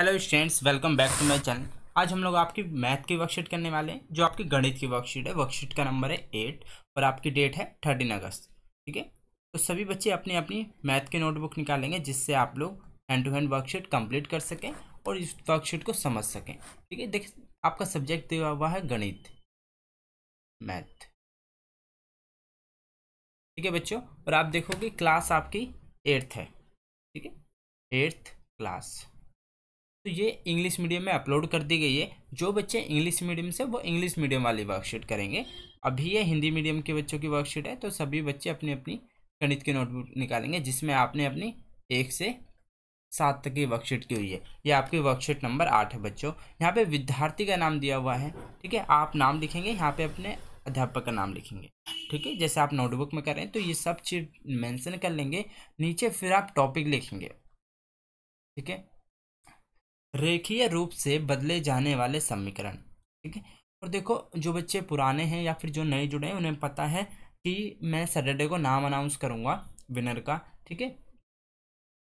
hello students welcome back to my channel आज हम लोग आपकी मैथ की वर्कशीट करने वाले हैं जो आपकी गणित की वर्कशीट है वर्कशीट का नंबर है एट और आपकी डेट है थर्टीन अगस्त ठीक है तो सभी बच्चे अपनी अपनी मैथ की नोटबुक निकालेंगे जिससे आप लोग hand to hand worksheet complete कर सकें और इस वर्कशीट को समझ सकें ठीक है देखिए आपका सब्जेक्ट दिया हुआ है गणित मैथ ठीक है बच्चों और आप देखोगे क्लास आपकी एट्थ है ठीक है एट्थ क्लास तो ये इंग्लिश मीडियम में अपलोड कर दी गई है जो बच्चे इंग्लिश मीडियम से वो इंग्लिश मीडियम वाली वर्कशीट करेंगे अभी ये हिंदी मीडियम के बच्चों की वर्कशीट है तो सभी बच्चे अपनी अपनी गणित की नोटबुक निकालेंगे जिसमें आपने अपनी एक से सात तक की वर्कशीट की हुई है ये आपकी वर्कशीट नंबर आठ है बच्चों यहाँ पे विद्यार्थी का नाम दिया हुआ है ठीक है आप नाम लिखेंगे यहाँ पे अपने अध्यापक का नाम लिखेंगे ठीक है जैसे आप नोटबुक में करें तो ये सब चीज़ मेंशन कर लेंगे नीचे फिर आप टॉपिक लिखेंगे ठीक है रेखीय रूप से बदले जाने वाले समीकरण ठीक है और देखो जो बच्चे पुराने हैं या फिर जो नए जुड़े हैं उन्हें पता है कि मैं सैटरडे को नाम अनाउंस करूँगा विनर का ठीक है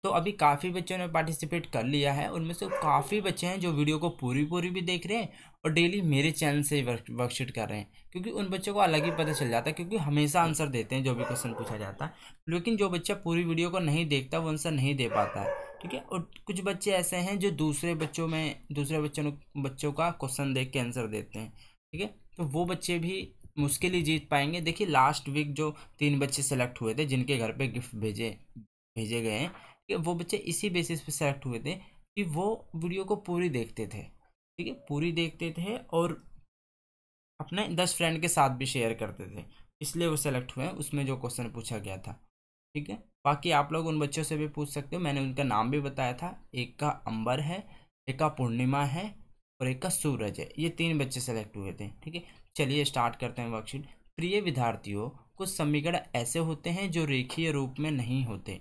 तो अभी काफ़ी बच्चों ने पार्टिसिपेट कर लिया है उनमें से काफ़ी बच्चे हैं जो वीडियो को पूरी पूरी भी देख रहे हैं और डेली मेरे चैनल से वर्कशीट कर रहे हैं क्योंकि उन बच्चों को अलग ही पता चल जाता है क्योंकि हमेशा आंसर देते हैं जो भी क्वेश्चन पूछा जाता है लेकिन जो बच्चा पूरी वीडियो को नहीं देखता वो आंसर नहीं दे पाता है ठीक है और कुछ बच्चे ऐसे हैं जो दूसरे बच्चों में दूसरे बच्चों बच्चों का क्वेश्चन देख के आंसर देते हैं ठीक है तो वो बच्चे भी मुश्किल ही जीत पाएंगे देखिए लास्ट वीक जो तीन बच्चे सेलेक्ट हुए थे जिनके घर पर गिफ्ट भेजे भेजे गए हैं ठीक है वो बच्चे इसी बेसिस पर सेलेक्ट हुए थे कि वो वीडियो को पूरी देखते थे ठीक है पूरी देखते थे और अपने दस फ्रेंड के साथ भी शेयर करते थे इसलिए वो सेलेक्ट हुए हैं उसमें जो क्वेश्चन पूछा गया था ठीक है बाकी आप लोग उन बच्चों से भी पूछ सकते हो मैंने उनका नाम भी बताया था एक का अंबर है एक का पूर्णिमा है और एक का सूरज है ये तीन बच्चे सेलेक्ट हुए थे ठीक है चलिए स्टार्ट करते हैं वर्कशीट प्रिय विद्यार्थियों कुछ समीकरण ऐसे होते हैं जो रेखीय रूप में नहीं होते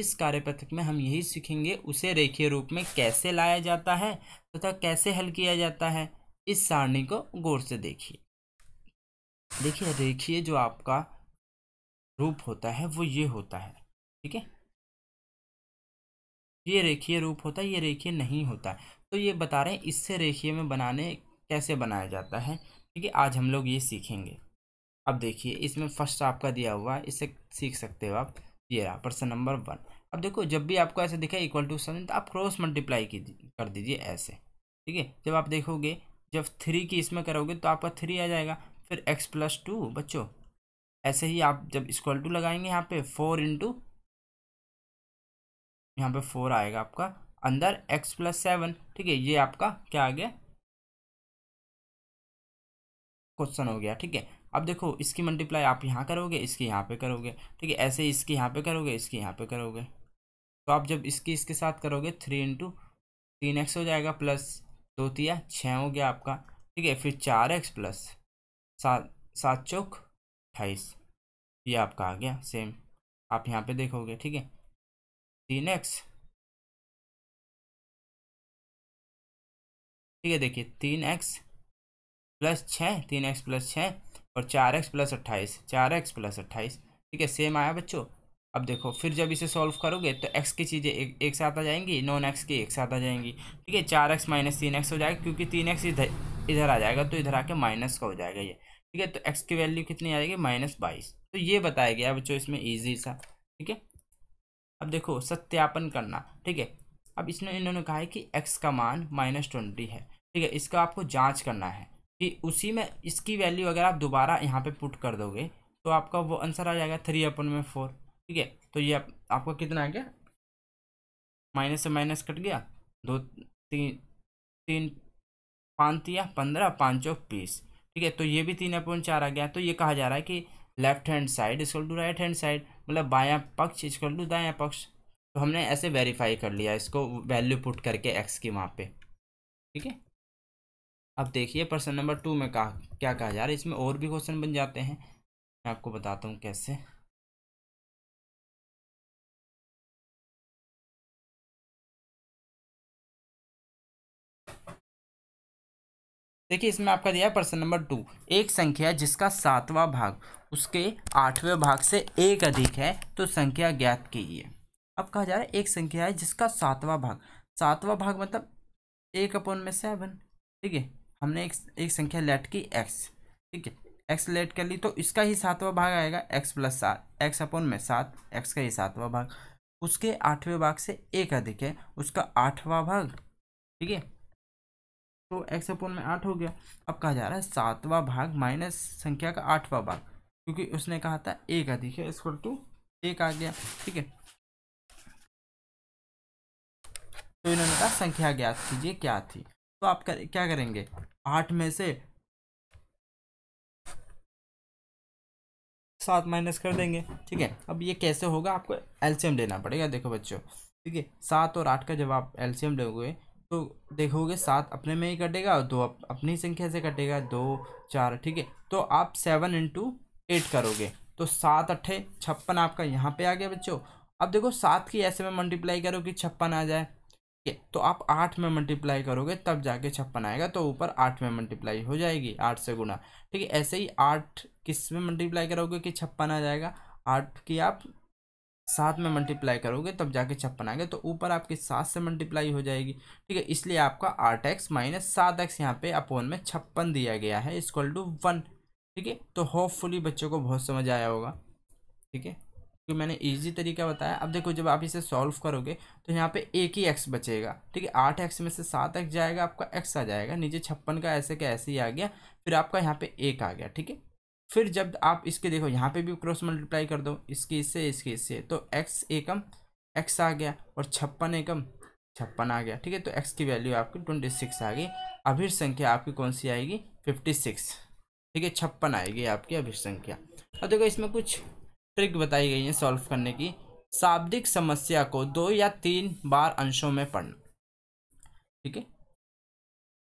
इस कार्यपथक में हम यही सीखेंगे उसे रेखीय रूप में कैसे लाया जाता है तथा तो कैसे हल किया जाता है इस सारणी को गौर से देखिए देखिए रेखीय जो आपका रूप होता है वो ये होता है ठीक है ये रेखीय रूप होता है ये रेखीय नहीं होता है तो ये बता रहे हैं इससे रेखीय में बनाने कैसे बनाया जाता है ठीक है आज हम लोग ये सीखेंगे अब देखिए इसमें फर्स्ट आपका दिया हुआ है इससे सीख सकते हो आप ये रहा प्रश्न नंबर वन अब देखो जब भी आपको ऐसे दिखाए इक्वल टू सेवन तो आप क्रॉस मल्टीप्लाई की कर दीजिए ऐसे ठीक है जब आप देखोगे जब थ्री की इसमें करोगे तो आपका थ्री आ जाएगा फिर एक्स प्लस टू बच्चों ऐसे ही आप जब स्क्वल टू लगाएंगे यहाँ पे फोर इंटू यहाँ पे फोर आएगा आपका अंदर एक्स प्लस सेवन ठीक है ये आपका क्या आ गया क्वेश्चन हो गया ठीक है अब देखो इसकी मल्टीप्लाई आप यहाँ करोगे इसके यहाँ पे करोगे ठीक है ऐसे इसकी यहाँ पे करोगे इसकी यहाँ पे करोगे तो आप जब इसकी इसके साथ करोगे थ्री इंटू तीन एक्स हो जाएगा प्लस दो तिया छः हो गया आपका ठीक है फिर चार एक्स प्लस सात सात चौक अट्ठाईस ये आपका आ गया सेम आप यहाँ पे देखोगे ठीक है तीन एक्स ठीक है देखिए तीन एक्स प्लस छः तीन एक्स प्लस छः और चार एक्स प्लस अट्ठाईस चार एक्स प्लस अट्ठाईस ठीक है सेम आया बच्चों अब देखो फिर जब इसे सॉल्व करोगे तो एक्स की चीज़ें एक, एक साथ आ जाएंगी नॉन एक्स की एक साथ आ जाएंगी ठीक है चार एक्स माइनस तीन एक्स हो जाएगा क्योंकि तीन एक्स इधर इधर आ जाएगा तो इधर आके माइनस का हो जाएगा ये ठीक है तो एक्स की वैल्यू कितनी आ जाएगी माइनस बाईस तो ये बताया गया बच्चों इसमें ईजी सा ठीक है अब देखो सत्यापन करना ठीक है अब इसमें इन्होंने कहा है कि एक्स का मान माइनस ट्वेंटी है ठीक है इसका आपको जांच करना है कि उसी में इसकी वैल्यू अगर आप दोबारा यहाँ पे पुट कर दोगे तो आपका वो आंसर आ जाएगा थ्री अपन में फोर ठीक है तो ये आप, आपका कितना आ गया माइनस से माइनस कट गया दो तीन तीन पाँच या पंद्रह पाँचों बीस ठीक है तो ये भी तीन अपॉइंट चार आ गया तो ये कहा जा रहा है कि left hand side is equal to right hand side मतलब बायां पक्ष इसकल टू दायां पक्ष तो हमने ऐसे वेरीफाई कर लिया इसको वैल्यू पुट करके एक्स की वहाँ पे ठीक है अब देखिए प्रश्न नंबर टू में कहा क्या कहा जा रहा है इसमें और भी क्वेश्चन बन जाते हैं मैं आपको बताता हूँ कैसे देखिए इसमें आपका दिया है प्रश्न नंबर टू एक संख्या जिसका सातवां भाग उसके आठवें भाग से एक अधिक है तो संख्या ज्ञात कीजिए अब कहा जा रहा है एक संख्या है जिसका सातवां भाग सातवां भाग मतलब एक अपॉन में सेवन ठीक है हमने एक एक संख्या लेट की एक्स ठीक है एक्स लेट कर ली तो इसका ही सातवां भाग आएगा एक्स प्लस सात एक्स अपॉन में सात एक्स का ही सातवां भाग उसके आठवें भाग से एक अधिक है उसका आठवां भाग ठीक है तो एक्स अपॉन में आठ हो गया अब कहा जा रहा है सातवां भाग माइनस संख्या का आठवां भाग क्योंकि उसने कहा था एक अधिक है इसको टू एक आ गया ठीक है तो इन्होंने कहा संख्या ज्ञात कीजिए क्या थी तो आप कर, क्या करेंगे आठ में से सात माइनस कर देंगे ठीक है अब ये कैसे होगा आपको एलसीएम लेना पड़ेगा देखो बच्चों ठीक है सात और आठ का जब आप एलसीएम लोगे तो देखोगे सात अपने में ही कटेगा और दो अपनी संख्या से कटेगा दो चार ठीक है तो आप सेवन इंटू एट करोगे तो सात अट्ठे छप्पन आपका यहाँ पे आ गया बच्चों अब देखो सात की ऐसे में मल्टीप्लाई करो कि छप्पन आ जाए ठीक है तो आप आठ में मल्टीप्लाई करोगे तब जाके छप्पन आएगा तो ऊपर आठ में मल्टीप्लाई हो जाएगी आठ से गुना ठीक है ऐसे ही आठ किस में मल्टीप्लाई करोगे कि छप्पन आ जाएगा आठ की आप सात में मल्टीप्लाई करोगे तब जाके छप्पन आएगा तो ऊपर आपकी सात से मल्टीप्लाई हो जाएगी ठीक है इसलिए आपका आठ एक्स माइनस सात एक्स यहाँ पे अपोन में छप्पन दिया गया है इसक्वल टू वन ठीक है तो होपफुली बच्चों को बहुत समझ आया होगा ठीक है क्योंकि मैंने इजी तरीका बताया अब देखो जब आप इसे सॉल्व करोगे तो यहाँ पे एक ही एक्स बचेगा ठीक है आठ एक्स में से सात एक्स जाएगा आपका एक्स आ जाएगा नीचे छप्पन का ऐसे का ऐसे ही आ गया फिर आपका यहाँ पे एक आ गया ठीक है फिर जब आप इसके देखो यहाँ पे भी क्रॉस मल्टीप्लाई कर दो इसके इससे इसके इससे तो एक्स एकम एक्स आ गया और छप्पन एकम छप्पन आ गया ठीक है तो एक्स की वैल्यू आपकी ट्वेंटी सिक्स आ गई अभिर संख्या आपकी कौन सी आएगी फिफ्टी सिक्स ठीक है छप्पन आएगी आपकी अभिर संख्या और देखो इसमें कुछ ट्रिक बताई गई है सॉल्व करने की शाब्दिक समस्या को दो या तीन बार अंशों में पढ़ना ठीक है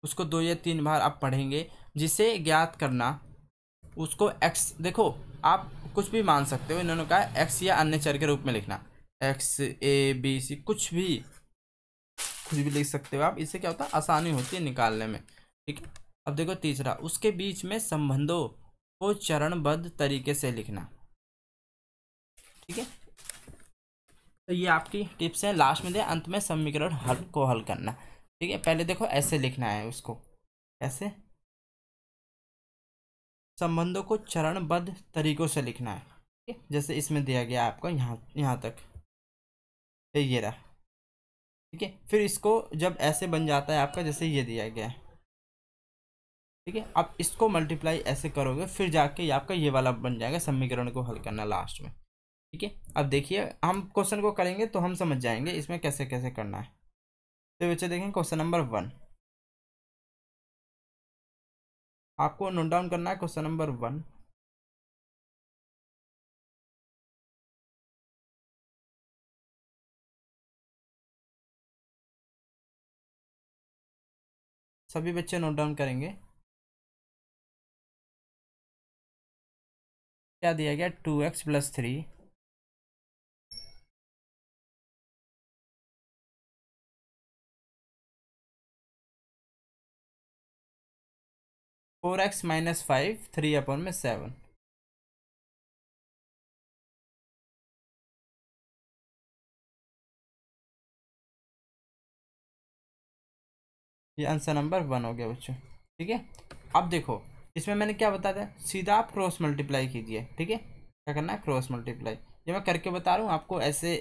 उसको दो या तीन बार आप पढ़ेंगे जिसे ज्ञात करना उसको एक्स देखो आप कुछ भी मान सकते हो इन्होंने कहा एक्स या अन्य चर के रूप में लिखना एक्स ए बी सी कुछ भी कुछ भी लिख सकते हो आप इससे क्या होता है आसानी होती है निकालने में ठीक अब देखो तीसरा उसके बीच में संबंधों को चरणबद्ध तरीके से लिखना ठीक है तो ये आपकी टिप्स हैं लास्ट में दे अंत में समीकरण हल को हल करना ठीक है पहले देखो ऐसे लिखना है उसको ऐसे संबंधों को चरणबद्ध तरीक़ों से लिखना है ठीक है जैसे इसमें दिया गया आपको यहाँ यहाँ तक तो ये रहा ठीक है फिर इसको जब ऐसे बन जाता है आपका जैसे ये दिया गया है ठीक है अब इसको मल्टीप्लाई ऐसे करोगे फिर जाके आपका ये वाला बन जाएगा समीकरण को हल करना लास्ट में ठीक है अब देखिए हम क्वेश्चन को करेंगे तो हम समझ जाएंगे इसमें कैसे कैसे करना है तो बच्चे देखें क्वेश्चन नंबर वन आपको नोट डाउन करना है क्वेश्चन नंबर वन सभी बच्चे नोट डाउन करेंगे क्या दिया गया two x plus three four x minus five three upon में सेवन ये आंसर नंबर वन हो गया बच्चों ठीक है अब देखो इसमें मैंने क्या बताया था सीधा आप क्रॉस मल्टीप्लाई कीजिए ठीक है क्या करना है क्रॉस मल्टीप्लाई ये मैं करके बता रहा हूँ आपको ऐसे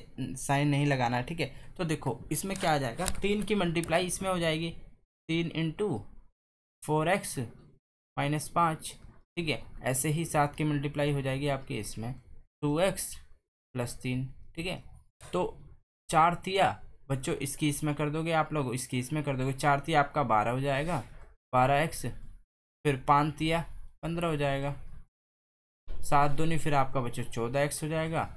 साइन नहीं लगाना है ठीक है तो देखो इसमें क्या आ जाएगा तीन की मल्टीप्लाई इसमें हो जाएगी तीन इंटू फोर एक्स माइनस पाँच ठीक है ऐसे ही सात की मल्टीप्लाई हो जाएगी आपके इसमें टू एक्स प्लस तीन ठीक है तो चार तिया बच्चों इसकी इसमें कर दोगे आप लोग इसकी इसमें कर दोगे चार तिया आपका बारह हो जाएगा बारह एक्स फिर पाँच तिया पंद्रह हो जाएगा सात नहीं फिर आपका बच्चों चौदह एक्स हो जाएगा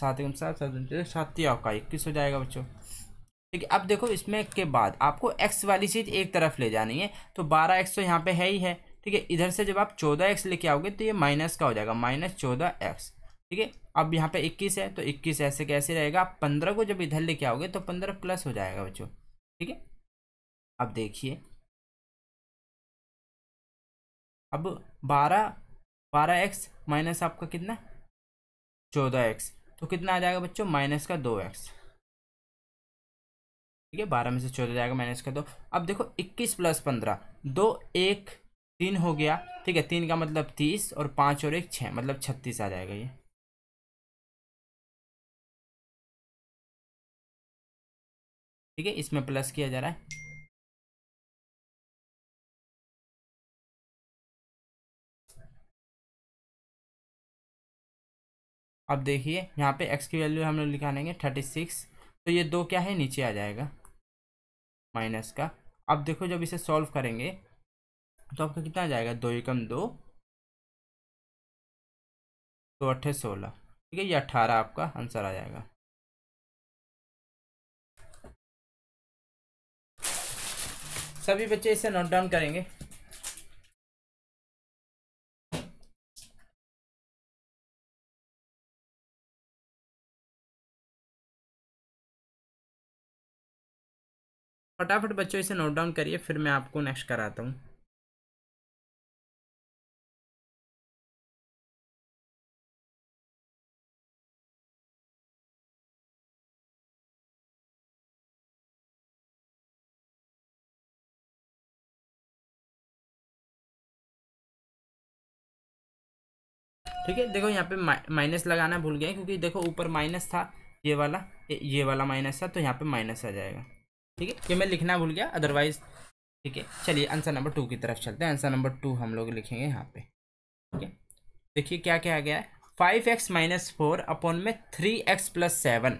सात एक सात सात सात तिया आपका इक्कीस हो जाएगा बच्चों ठीक है अब देखो इसमें के बाद आपको एक्स वाली चीज़ एक तरफ ले जानी है तो बारह एक्स तो यहाँ पर है ही है ठीक है इधर से जब आप चौदह एक्स लेके आओगे तो ये माइनस का हो जाएगा माइनस चौदह एक्स ठीक है अब यहाँ पे इक्कीस है तो इक्कीस ऐसे कैसे रहेगा आप पंद्रह को जब इधर लेके आओगे तो पंद्रह प्लस हो जाएगा बच्चों ठीक है अब देखिए अब बारह बारह एक्स माइनस आपका कितना चौदह एक्स तो कितना आ जाएगा बच्चों माइनस का दो एक्स ठीक है बारह में से चौदह जाएगा माइनस का दो अब देखो इक्कीस प्लस पंद्रह दो एक तीन हो गया ठीक है तीन का मतलब तीस और पाँच और एक छः मतलब छत्तीस आ जाएगा ये ठीक है इसमें प्लस किया जा रहा है अब देखिए यहाँ पे x की वैल्यू हम लोग निकालेंगे थर्टी सिक्स तो ये दो क्या है नीचे आ जाएगा माइनस का अब देखो जब इसे सॉल्व करेंगे तो आपका कितना आ जाएगा दो एकम दो तो अट्ठे सोलह ठीक है ये अट्ठारह आपका आंसर आ जाएगा सभी बच्चे इसे नोट डाउन करेंगे फटाफट बच्चों इसे नोट डाउन करिए फिर मैं आपको नेक्स्ट कराता हूँ ठीक है देखो यहाँ पे माइनस लगाना भूल गए क्योंकि देखो ऊपर माइनस था ये वाला ये वाला माइनस था तो यहाँ पे माइनस आ जाएगा ठीक है ये मैं लिखना भूल गया अदरवाइज ठीक है चलिए आंसर नंबर टू की तरफ चलते हैं आंसर नंबर टू हम लोग लिखेंगे यहाँ पे ठीक है देखिए क्या क्या आ गया है five x minus four upon में three x plus seven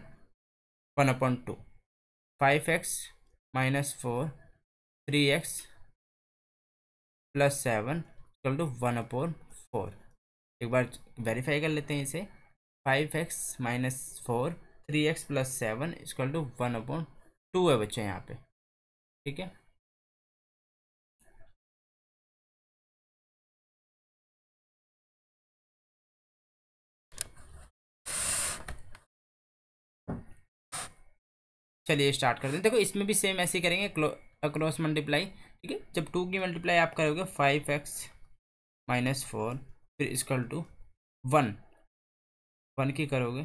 one upon two five x minus four three x plus seven equal to one upon four एक बार वेरीफाई कर लेते हैं इसे five x minus four three x plus seven is equal to one upon two है बच्चे यहाँ पे ठीक है चलिए स्टार्ट करते हैं देखो इसमें भी सेम ऐसे ही करेंगे अक्रॉस मल्टीप्लाई ठीक है जब टू की मल्टीप्लाई आप करोगे फाइव एक्स माइनस फोर फिर इसकल टू वन वन की करोगे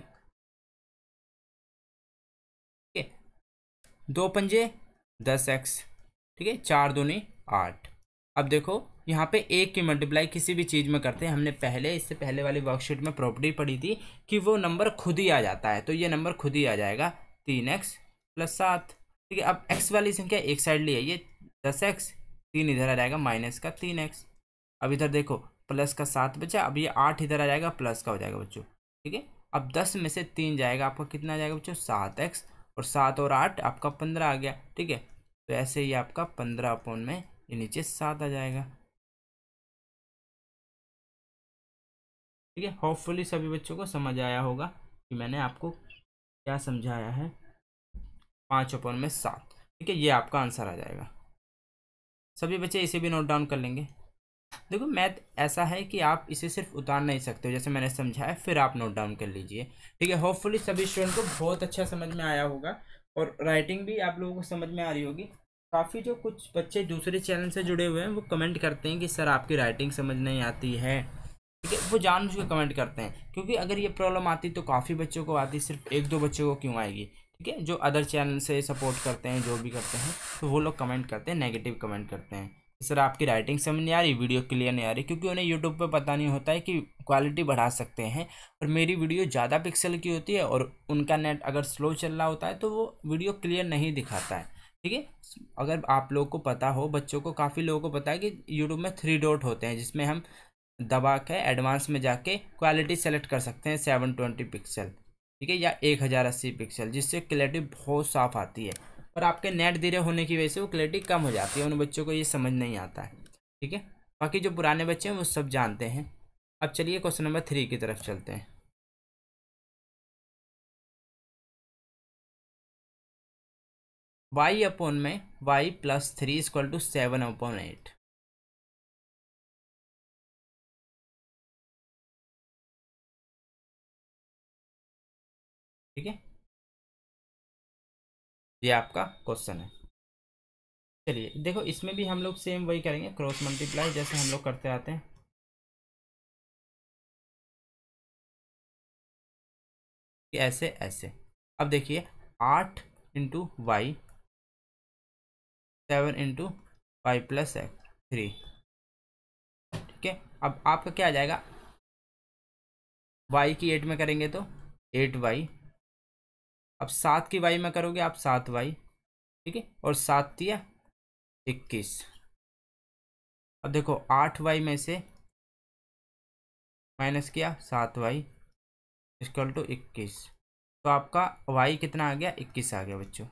ठीक है दो पंजे दस एक्स ठीक है चार नहीं आठ अब देखो यहाँ पे एक की मल्टीप्लाई किसी भी चीज़ में करते हैं हमने पहले इससे पहले वाली वर्कशीट में प्रॉपर्टी पढ़ी थी कि वो नंबर खुद ही आ जाता है तो ये नंबर खुद ही आ जाएगा तीन एक्स प्लस सात ठीक है अब एक्स वाली संख्या एक साइड ले आइए दस एक्स तीन इधर आ जाएगा माइनस का तीन एक्स अब इधर देखो प्लस का सात बचा अब ये आठ इधर आ जाएगा प्लस का हो जाएगा बच्चों ठीक है अब दस में से तीन जाएगा आपका कितना आ जाएगा बच्चों सात एक्स और सात और आठ आपका पंद्रह आ गया ठीक है तो ऐसे ही आपका पंद्रह अपॉन में ये नीचे सात आ जाएगा ठीक है होपफुली सभी बच्चों को समझ आया होगा कि मैंने आपको क्या समझाया है पाँच अपॉन में सात ठीक है ये आपका आंसर आ जाएगा सभी बच्चे इसे भी नोट डाउन कर लेंगे देखो मैथ ऐसा है कि आप इसे सिर्फ उतार नहीं सकते हो जैसे मैंने समझाया फिर आप नोट डाउन कर लीजिए ठीक है होपफुली सभी स्टूडेंट को बहुत अच्छा समझ में आया होगा और राइटिंग भी आप लोगों को समझ में आ रही होगी काफ़ी जो कुछ बच्चे दूसरे चैनल से जुड़े हुए हैं वो कमेंट करते हैं कि सर आपकी राइटिंग समझ नहीं आती है ठीक है वो जान के कमेंट करते हैं क्योंकि अगर ये प्रॉब्लम आती तो काफ़ी बच्चों को आती सिर्फ एक दो बच्चों को क्यों आएगी ठीक है जो अदर चैनल से सपोर्ट करते हैं जो भी करते हैं तो वो लोग कमेंट करते हैं नेगेटिव कमेंट करते हैं सर आपकी राइटिंग समझ नहीं आ रही वीडियो क्लियर नहीं आ रही क्योंकि उन्हें यूट्यूब पे पता नहीं होता है कि क्वालिटी बढ़ा सकते हैं और मेरी वीडियो ज़्यादा पिक्सल की होती है और उनका नेट अगर स्लो चल रहा होता है तो वो वीडियो क्लियर नहीं दिखाता है ठीक है अगर आप लोग को पता हो बच्चों को काफ़ी लोगों को पता है कि यूट्यूब में थ्री डॉट होते हैं जिसमें हम दबा के एडवांस में जाके क्वालिटी सेलेक्ट कर सकते हैं सेवन ट्वेंटी पिक्सल ठीक है या एक हज़ार अस्सी पिक्सल जिससे क्लैरिटी बहुत साफ़ आती है और आपके नेट धीरे होने की वजह से वो क्लैरिटी कम हो जाती है उन बच्चों को ये समझ नहीं आता है ठीक है बाकी जो पुराने बच्चे हैं वो सब जानते हैं अब चलिए क्वेश्चन नंबर थ्री की तरफ चलते हैं वाई अपॉन में y plus three equal to seven upon eight ठीक है ये आपका क्वेश्चन है चलिए देखो इसमें भी हम लोग सेम वही करेंगे क्रॉस मल्टीप्लाई जैसे हम लोग करते आते हैं ऐसे ऐसे अब देखिए आठ into y seven into y plus x three ठीक है अब आपका क्या आ जाएगा वाई की एट में करेंगे तो एट वाई अब सात की वाई में करोगे आप सात वाई ठीक है और सात दिया इक्कीस अब देखो आठ वाई में से माइनस किया सात वाई इसकल टू इक्कीस तो आपका वाई कितना आ गया इक्कीस आ गया बच्चों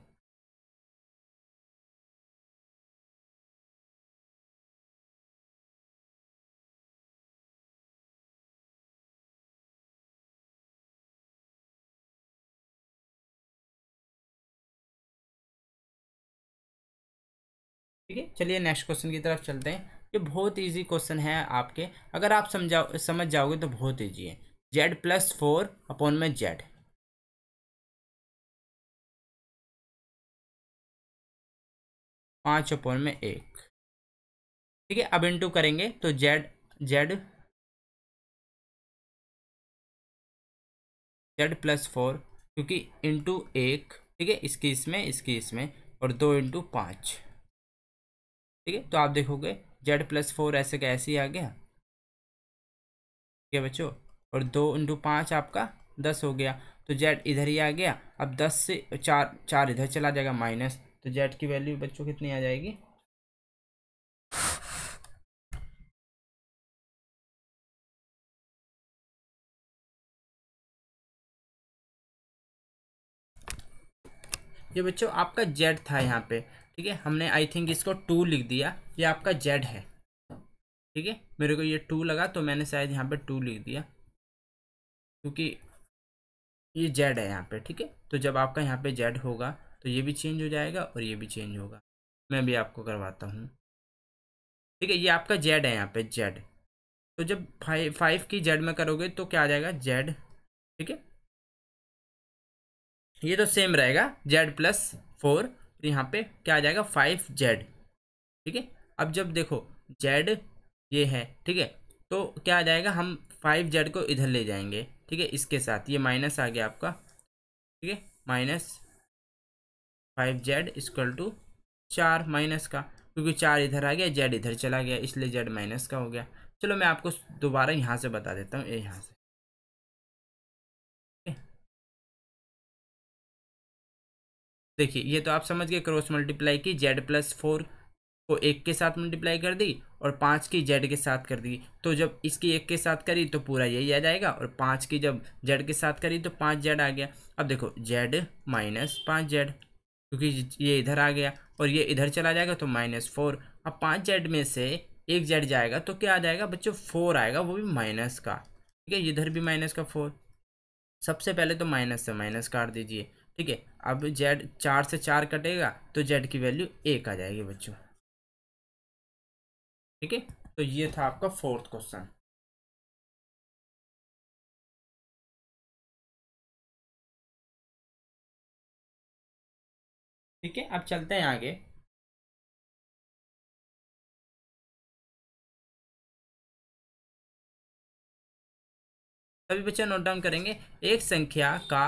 ठीक है चलिए नेक्स्ट क्वेश्चन की तरफ चलते हैं ये बहुत ईजी क्वेश्चन है आपके अगर आप समझाओ समझ जाओगे तो बहुत ईजी है जेड प्लस फोर अपॉन में जेड पाँच अपॉन में एक ठीक है अब इंटू करेंगे तो z z z plus four क्योंकि इंटू एक ठीक है इसकी इसमें इसकी इसमें और दो इंटू पाँच ठीक है तो आप देखोगे जेड प्लस फोर ऐसे का ऐसे ही आ गया ठीक है बच्चों और दो इंटू पाँच आपका दस हो गया तो जेड इधर ही आ गया अब दस से चार चार इधर चला जाएगा माइनस तो जेड की वैल्यू बच्चों कितनी आ जाएगी ये बच्चों आपका जेड था यहाँ पे ठीक है हमने आई थिंक इसको टू लिख दिया ये आपका जेड है ठीक है मेरे को ये टू लगा तो मैंने शायद यहाँ पे टू लिख दिया क्योंकि ये जेड है यहाँ पे ठीक है तो जब आपका यहाँ पे जेड होगा तो ये भी चेंज हो जाएगा और ये भी चेंज होगा मैं भी आपको करवाता हूँ ठीक है ये आपका जेड है यहाँ पे जेड तो जब फाइव फाइव की जेड में करोगे तो क्या आ जाएगा जेड ठीक है ये तो सेम रहेगा जेड प्लस फोर तो यहाँ पे क्या आ जाएगा फाइव जेड ठीक है अब जब देखो जेड ये है ठीक है तो क्या आ जाएगा हम फाइव जेड को इधर ले जाएंगे ठीक है इसके साथ ये माइनस आ गया आपका ठीक है minus five z equal to चार माइनस का क्योंकि चार इधर आ गया जेड इधर चला गया इसलिए जेड माइनस का हो गया चलो मैं आपको दोबारा यहाँ से बता देता हूँ ये यहाँ से देखिए ये तो आप समझ गए क्रॉस मल्टीप्लाई की जेड प्लस फोर को एक के साथ मल्टीप्लाई कर दी और पाँच की जेड के साथ कर दी तो जब इसकी एक के साथ करी तो पूरा यही आ जाएगा और पाँच की जब जेड के साथ करी तो पाँच जेड आ गया अब देखो जेड माइनस पाँच जेड क्योंकि ये इधर आ गया और ये इधर चला जाएगा तो माइनस फोर अब पाँच जेड में से एक जेड जाएगा तो क्या आ जाएगा बच्चों फोर आएगा वो भी माइनस का ठीक है इधर भी माइनस का फोर सबसे पहले तो माइनस से माइनस काट दीजिए ठीक है अब जेड चार से चार कटेगा तो जेड की वैल्यू एक आ जाएगी बच्चों ठीक है तो ये था आपका फोर्थ क्वेश्चन ठीक है अब चलते हैं आगे सभी बच्चे नोट डाउन करेंगे एक संख्या का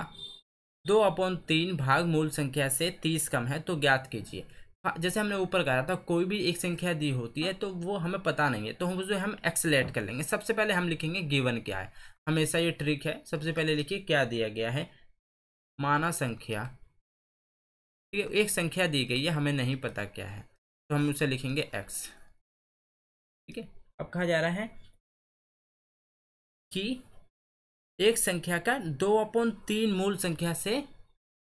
दो अपॉन तीन भाग मूल संख्या से तीस कम है तो ज्ञात कीजिए हाँ, जैसे हमने ऊपर कहा था कोई भी एक संख्या दी होती है तो वो हमें पता नहीं है तो हम उसे हम एक्सलेट कर लेंगे सबसे पहले हम लिखेंगे गिवन क्या है हमेशा ये ट्रिक है सबसे पहले लिखिए क्या दिया गया है माना संख्या एक संख्या दी गई है हमें नहीं पता क्या है तो हम उसे लिखेंगे एक्स ठीक है अब कहा जा रहा है कि एक संख्या का दो अपन तीन मूल संख्या से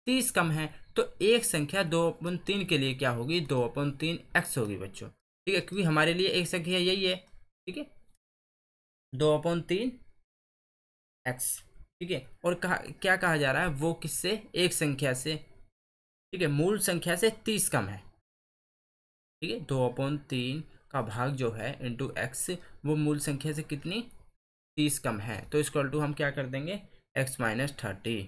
तीस कम है तो एक संख्या दो अपन तीन के लिए क्या होगी दो अपन तीन एक्स होगी बच्चों ठीक है क्योंकि हमारे लिए एक संख्या यही है ठीक है दो अपन तीन एक्स ठीक है और कहा क्या कहा जा रहा है वो किससे एक संख्या से ठीक है मूल संख्या से तीस कम है ठीक है दो अपॉन तीन का भाग जो है इंटू एक्स वो मूल संख्या से कितनी तीस कम है तो इसक्वल टू हम क्या कर देंगे एक्स माइनस थर्टी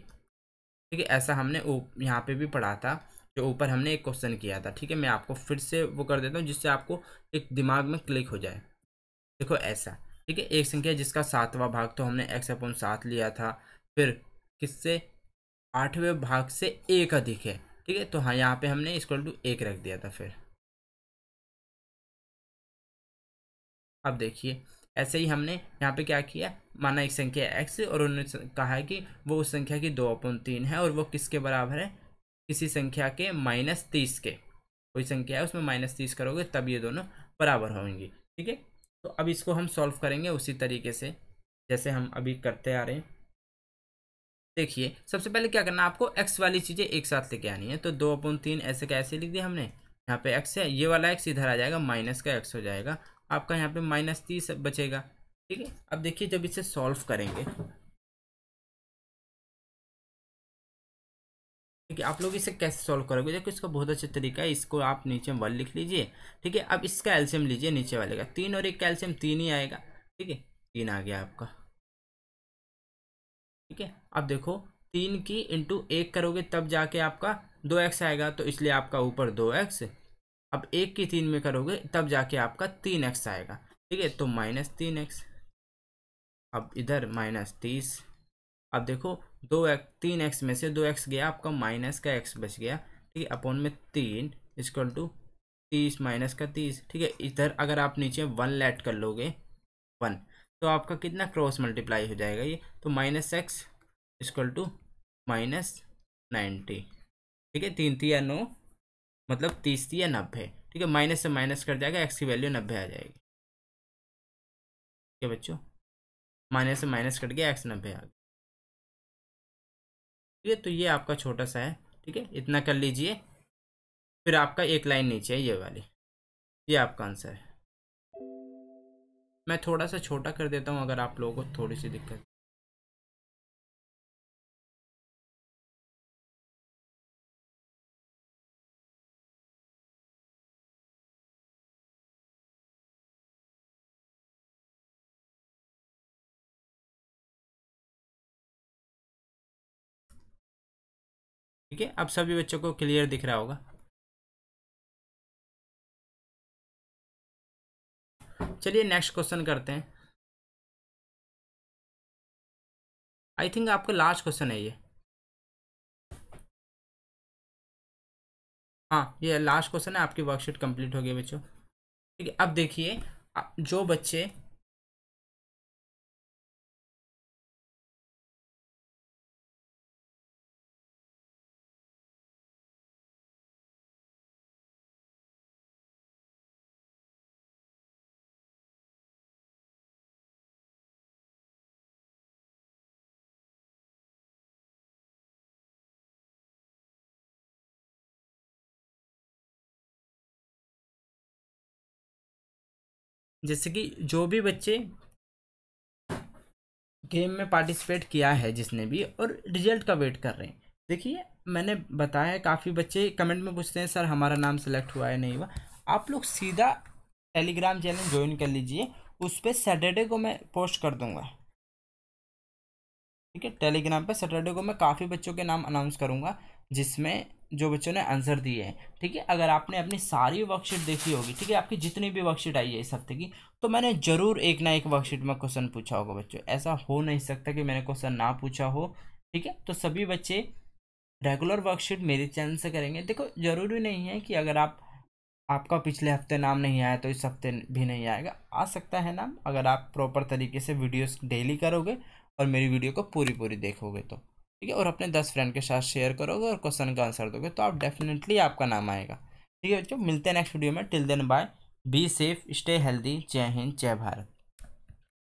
ठीक है ऐसा हमने यहाँ पे भी पढ़ा था जो ऊपर हमने एक क्वेश्चन किया था ठीक है मैं आपको फिर से वो कर देता हूँ जिससे आपको एक दिमाग में क्लिक हो जाए देखो ऐसा ठीक है एक संख्या जिसका सातवां भाग तो हमने एक्स अपन सात लिया था फिर किससे आठवें भाग से एक अधिक है ठीक है तो हाँ यहाँ पे हमने इसक्वल टू एक रख दिया था फिर अब देखिए ऐसे ही हमने यहाँ पे क्या किया माना एक संख्या एक्स और उन्होंने कहा है कि वो उस संख्या की दो अपन तीन है और वो किसके बराबर है किसी संख्या के माइनस तीस के कोई संख्या है उसमें माइनस तीस करोगे तब ये दोनों बराबर होंगे ठीक है तो अब इसको हम सॉल्व करेंगे उसी तरीके से जैसे हम अभी करते आ रहे हैं देखिए सबसे पहले क्या करना आपको एक्स वाली चीज़ें एक साथ लेके आनी है तो दो अपन तीन ऐसे कैसे लिख दिया हमने यहाँ पे एक्स है ये वाला एक्स इधर आ जाएगा माइनस का एक्स हो जाएगा आपका यहाँ पे माइनस तीस बचेगा ठीक है अब देखिए जब इसे सॉल्व करेंगे ठीक है आप लोग इसे कैसे सॉल्व करोगे देखो इसका बहुत अच्छा तरीका है इसको आप नीचे वन लिख लीजिए ठीक है अब इसका एल्शियम लीजिए नीचे वाले का तीन और एक का एल्शियम तीन ही आएगा ठीक है तीन आ गया आपका ठीक है अब देखो तीन की इंटू एक करोगे तब जाके आपका दो एक्स आएगा तो इसलिए आपका ऊपर दो एक्स अब एक की तीन में करोगे तब जाके आपका तीन एक्स आएगा ठीक है तो माइनस तीन एक्स अब इधर माइनस तीस अब देखो दो एक तीन एक्स में से दो एक्स गया आपका माइनस का एक्स बच गया ठीक है अपॉन में तीन इसकल टू तीस माइनस का तीस ठीक है इधर अगर आप नीचे वन लेट कर लोगे वन तो आपका कितना क्रॉस मल्टीप्लाई हो जाएगा ये तो minus x is equal to minus ninety ठीक है तीन तीन या नौ मतलब तीस या नब्बे ठीक है माइनस से माइनस कर जाएगा एक्स की वैल्यू नब्बे आ जाएगी ठीक है बच्चों माइनस से माइनस कर गया एक्स नब्बे आ गया ठीक है तो ये आपका छोटा सा है ठीक है इतना कर लीजिए फिर आपका एक लाइन नीचे है ये वाली ये आपका आंसर है मैं थोड़ा सा छोटा कर देता हूँ अगर आप लोगों को थोड़ी सी दिक्कत ठीक है अब सभी बच्चों को क्लियर दिख रहा होगा चलिए नेक्स्ट क्वेश्चन करते हैं आई थिंक आपका लास्ट क्वेश्चन है ये हाँ ये लास्ट क्वेश्चन है आपकी वर्कशीट कंप्लीट हो गई बच्चों ठीक है अब देखिए जो बच्चे जैसे कि जो भी बच्चे गेम में पार्टिसिपेट किया है जिसने भी और रिजल्ट का वेट कर रहे हैं देखिए मैंने बताया काफ़ी बच्चे कमेंट में पूछते हैं सर हमारा नाम सेलेक्ट हुआ है नहीं हुआ आप लोग सीधा टेलीग्राम चैनल ज्वाइन कर लीजिए उस पर सैटरडे को मैं पोस्ट कर दूंगा ठीक है टेलीग्राम पे सैटरडे को मैं काफ़ी बच्चों के नाम अनाउंस करूंगा जिसमें जो बच्चों ने आंसर दिए हैं ठीक है अगर आपने अपनी सारी वर्कशीट देखी होगी ठीक है आपकी जितनी भी वर्कशीट आई है इस हफ्ते की तो मैंने ज़रूर एक ना एक वर्कशीट में क्वेश्चन पूछा होगा बच्चों ऐसा हो नहीं सकता कि मैंने क्वेश्चन ना पूछा हो ठीक है तो सभी बच्चे रेगुलर वर्कशीट मेरे चैनल से करेंगे देखो ज़रूरी नहीं है कि अगर आप आपका पिछले हफ्ते नाम नहीं आया तो इस हफ्ते भी नहीं आएगा आ सकता है नाम अगर आप प्रॉपर तरीके से वीडियोस डेली करोगे और मेरी वीडियो को पूरी पूरी देखोगे तो ठीक है और अपने दस फ्रेंड के साथ शेयर करोगे और क्वेश्चन का आंसर दोगे तो आप डेफिनेटली आपका नाम आएगा ठीक है बच्चों मिलते हैं नेक्स्ट वीडियो में till then bye be safe stay healthy जय हिंद जय भारत